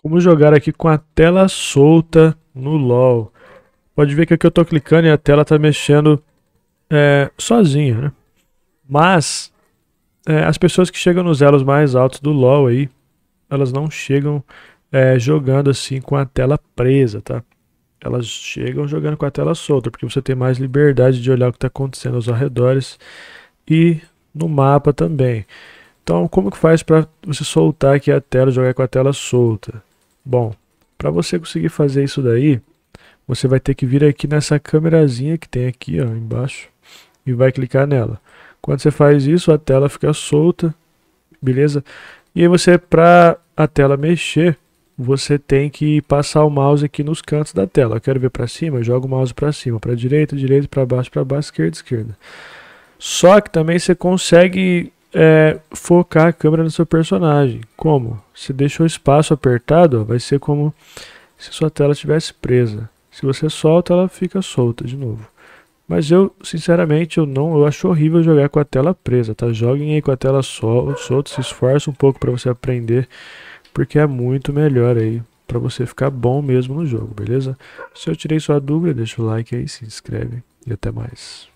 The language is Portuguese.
Como jogar aqui com a tela solta no LoL. Pode ver que aqui eu estou clicando e a tela está mexendo é, sozinha, né? Mas é, as pessoas que chegam nos elos mais altos do LoL aí, elas não chegam é, jogando assim com a tela presa, tá? Elas chegam jogando com a tela solta, porque você tem mais liberdade de olhar o que está acontecendo aos arredores e no mapa também. Então, como que faz para você soltar aqui a tela, jogar com a tela solta? Bom, para você conseguir fazer isso daí, você vai ter que vir aqui nessa câmerazinha que tem aqui ó, embaixo e vai clicar nela. Quando você faz isso, a tela fica solta, beleza? E aí você, para a tela mexer, você tem que passar o mouse aqui nos cantos da tela. Eu quero ver para cima, joga o mouse para cima, para direita, direita, para baixo, para baixo, esquerda, esquerda. Só que também você consegue é focar a câmera no seu personagem. Como? Se deixa o espaço apertado, vai ser como se sua tela estivesse presa. Se você solta, ela fica solta de novo. Mas eu, sinceramente, eu não, eu acho horrível jogar com a tela presa, tá? Joguem aí com a tela sol, solta, se esforce um pouco para você aprender, porque é muito melhor aí para você ficar bom mesmo no jogo, beleza? Se eu tirei sua dúvida, deixa o like aí, se inscreve e até mais.